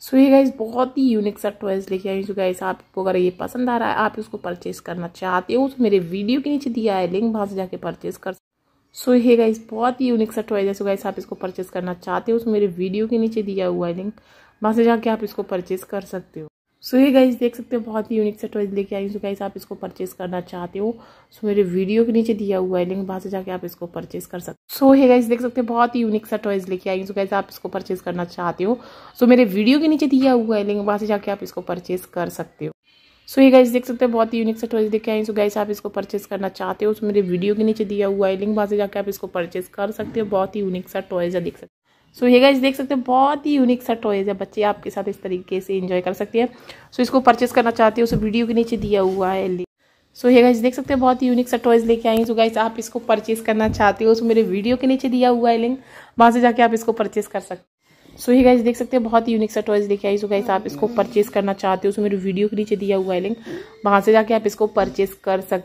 सो ये गाइज बहुत ही यूनिक सा टॉयज़ लेके आई हूँ गाइज आपको अगर ये पसंद आ रहा है आप इसको परचेज़ करना चाहते हो तो मेरे वीडियो के नीचे दिया है लिंक वहाँ से जाके परचेज़ कर सो so, ये गाइज बहुत ही यूनिक सा टॉयज़ है सो गाइस आप इसको परचेज़ करना चाहते हो तो मेरे वीडियो के नीचे दिया हुआ है लिंक वहाँ से जाके आप इसको परचेज़ कर सकते हो सो ये गाइज देख सकते हो बहुत ही यूनिक सा टॉयज लेके आई हूँ गाइज आप इसको परचेस करना चाहते हो सो मेरे वीडियो के नीचे दिया हुआ है लिंक वहाँ से जाके आप इसको परचेस कर सकते सो ये गाइज देख सकते हैं बहुत ही यूनिक सा टॉयज लेके आई हूँ गाइज आप इसको परचेस करना चाहते हो सो मेरे वीडियो के नीचे दिया हुआ है लिंक वहाँ से जाके आप इसको परचेस कर सकते हो सो ये गाइज देख सकते हैं बहुत ही यूनिक सा टॉयज लेके आई सो गाइज आप इसको परचेस करना चाहते हो सो मेरे वीडियो के नीचे दिया हुआ है लिंक वहाँ से जाके आप इसको परचेस कर सकते हो बहुत ही यूनिक सा टॉयज है देख सकते सो ये गाइज देख सकते हैं बहुत ही यूनिक सा टॉयज है बच्चे आपके साथ इस तरीके से इंजॉय कर सकते हैं सो इसको परचेस करना चाहते हो उसे वीडियो के नीचे दिया हुआ है सो ये गाइज देख सकते हैं बहुत ही यूनिक सा टॉयज लेके आई सो गाइज आप इसको परचेस करना चाहते हो सो मेरे वीडियो के नीचे दिया हुआ है लिंक वहाँ से जाके आप इसको परचेस कर सकते सो ये गाइज देख सकते हैं बहुत ही यूनिक सा टॉयज लेके आई सो गाइज आप इसको परचेस करना चाहते हो सो मेरे वीडियो के नीचे दिया हुआ है लिंक वहाँ से जाके आप इसको परचेस कर सकते